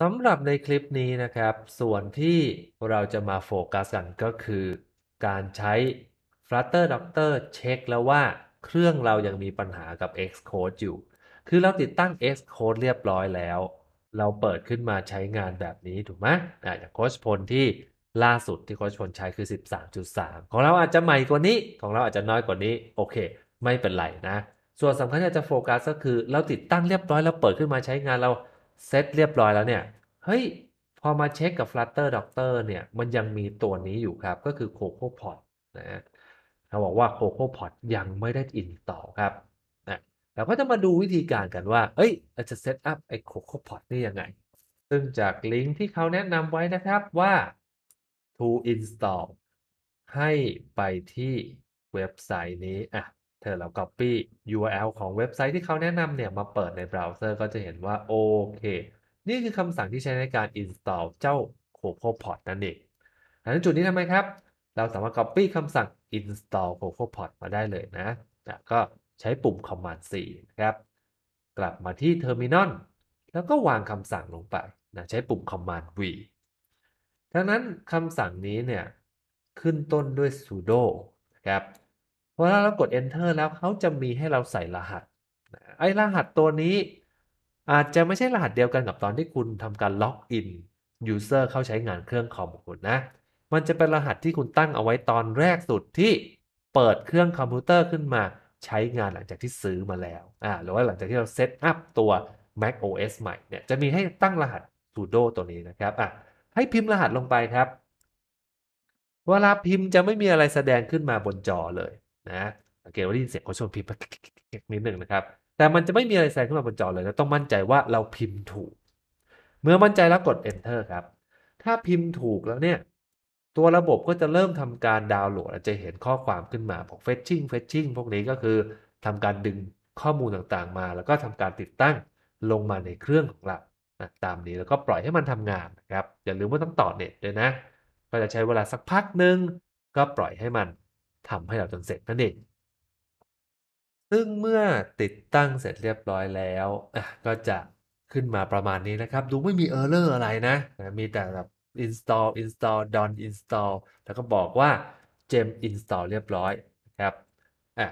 สำหรับในคลิปนี้นะครับ ส่วนที่เราจะมาโฟกัสกันก็คือการใช้ Flutter Doctor เช็คแล้วว่าเครื่องเรายังมีปัญหากับ Xcode อยู่ คือเราติดตั้ง Xcode เรียบร้อยแล้ว เราเปิดขึ้นมาใช้งานแบบนี้ ถูกไหมออย่างโคชพลที่ล่าสุดที่โคชพลใช้คือ 13.3 ของเราอาจจะใหม่กว่านี้ของเราอาจจะน้อยกว่านี้ โอเค ไม่เป็นไรนะ ส่วนสำคัญที่จะโฟกัสก็คือ เราติดตั้งเรียบร้อยแล้วเปิดขึ้นมาใช้งานเราเซตเรียบร้อยแล้วเนี่ย เฮ้ย พอมาเช็คกับ Flutter Doctor เนี่ย มันยังมีตัวนี้อยู่ครับ ก็คือ c o c o p o t นะฮะ เขาบอกว่า c o c o p o t ยังไม่ได้อินต่อครับ นะเราก็จะมาดูวิธีการกันว่าเอ้ยเราจะเซตอัพไอ้ c o c o p o t นี่ยังไง ซึ่งจากลิงก์ที่เขาแนะนำไว้นะครับว่า to install ให้ไปที่เว็บไซต์นี้อ่ะเธอเรา Copy URL ของเว็บไซต์ที่เขาแนะนำเนี่ยมาเปิดในเบราว์เซอร์ก็จะเห็นว่าโอเค นี่คือคำสั่งที่ใช้ในการ install เจ้า c o c o p o d นั่นเองดังนั้นจุดนี้ทำไมครับ เราสามารถ Copy คำสั่ง install c o c o p o d มาได้เลยนะก็ใช้ปุ่ม Command C นะครับ กลับมาที่ Terminal แล้วก็วางคำสั่งลงไปนะใช้ปุ่ม Command V ดังนั้นคำสั่งนี้เนี่ยขึ้นต้นด้วย sudo นะครับเพราะถ้าเรากด enter แล้วเขาจะมีให้เราใส่รหัสไอ้รหัสตัวนี้ อาจจะไม่ใช่รหัสเดียวกันกับตอนที่คุณทำการล็อกอิน user เข้าใช้งานเครื่องคอมของคุณนะ มันจะเป็นรหัสที่คุณตั้งเอาไว้ตอนแรกสุดที่เปิดเครื่องคอมพิวเตอร์ขึ้นมาใช้งานหลังจากที่ซื้อมาแล้วอ่าหรือว่าหลังจากที่เราเซตอัพตัว mac os ใหม่เนี่ยจะมีให้ตั้งรหัส sudo ตัวนี้นะครับอ่ะให้พิมพ์รหัสลงไปครับ เวลาพิมพ์จะไม่มีอะไรแสดงขึ้นมาบนจอเลยนะสังเกตว่าได้ยินเสียงเขาชนพิมพ์นิดหนึ่งนะครับ แต่มันจะไม่มีอะไรแซงขึ้นมาบนจอเลยนะต้องมั่นใจว่าเราพิมพ์ถูก เมื่อมั่นใจแล้วกด enter ครับ ถ้าพิมพ์ถูกแล้วเนี่ย ตัวระบบก็จะเริ่มทำการดาวน์โหลดจะเห็นข้อความขึ้นมาพวก fetching fetching พวกนี้ก็คือทำการดึงข้อมูลต่างๆมา แล้วก็ทำการติดตั้งลงมาในเครื่องของเราตามนี้แล้วก็ปล่อยให้มันทำงานนะครับอย่าลืมว่าต้องต่อเน็ตด้วยนะ ก็จะใช้เวลาสักพักหนึ่งก็ปล่อยให้มันทำให้เราจนเสร็จนั่นเองซึ่งเมื่อติดตั้งเสร็จเรียบร้อยแล้ว ก็จะขึ้นมาประมาณนี้นะครับ ดูไม่มีเออร์เลอร์อะไรนะ มีแต่แบบ install install done install แล้วก็บอกว่า gem install เรียบร้อยนะครับอ่ะ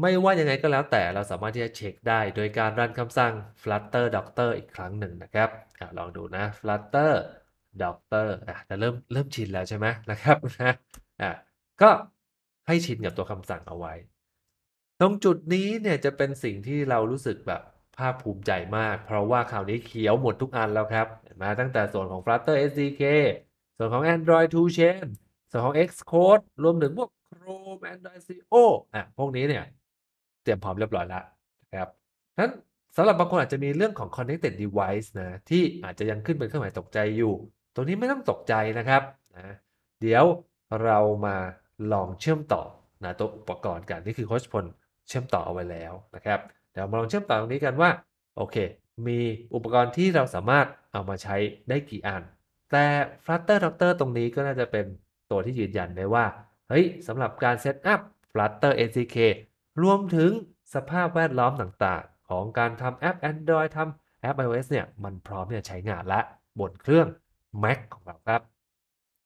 ไม่ว่ายังไงก็แล้วแต่เราสามารถที่จะเช็คได้ โดยการรันคำสั่ง flutter doctor อีกครั้งหนึ่งนะครับอลองดูนะ flutter doctor อ่ะแต่เริ่มเริ่มชินแล้วใช่ไหมนะครับนะอ่ะก็ให้ชินกับตัวคำสั่งเอาไว้ ตรงจุดนี้เนี่ยจะเป็นสิ่งที่เรารู้สึกแบบภาคภูมิใจมาก เพราะว่าคราวนี้เขียวหมดทุกอันแล้วครับ มาตั้งแต่ส่วนของ Flutter SDK ส่วนของ Android 2 Chain ส่วนของ Xcode รวมถึงพวก Chrome Android Co อ่ะพวกนี้เนี่ยเตรียมพร้อมเรียบร้อยแล้วนะครับนั้นสำหรับบางคนอาจจะมีเรื่องของ connected device นะ ที่อาจจะยังขึ้นเป็นเครื่องหมายตกใจอยู่ ตรงนี้ไม่ต้องตกใจนะครับนะเดี๋ยวเรามาลองเชื่อมต่อนะตัวอุปกรณ์กันนี่คือโค้ชพลเชื่อมต่อเอาไว้แล้วนะครับ เดี๋ยวมาลองเชื่อมต่อตรงนี้กันว่า โอเค มีอุปกรณ์ที่เราสามารถเอามาใช้ได้กี่อัน แต่ Flutter Doctor ตรงนี้ก็น่าจะเป็นตัวที่ยืนยันได้ว่า เฮ้ยสำหรับการเซตอัพ Flutter ACK รวมถึงสภาพแวดล้อมต่างๆ ของการทำแอป Android ทำแอป iOS เนี่ยมันพร้อมที่จะใช้งานและบนเครื่อง Mac ของเราครับ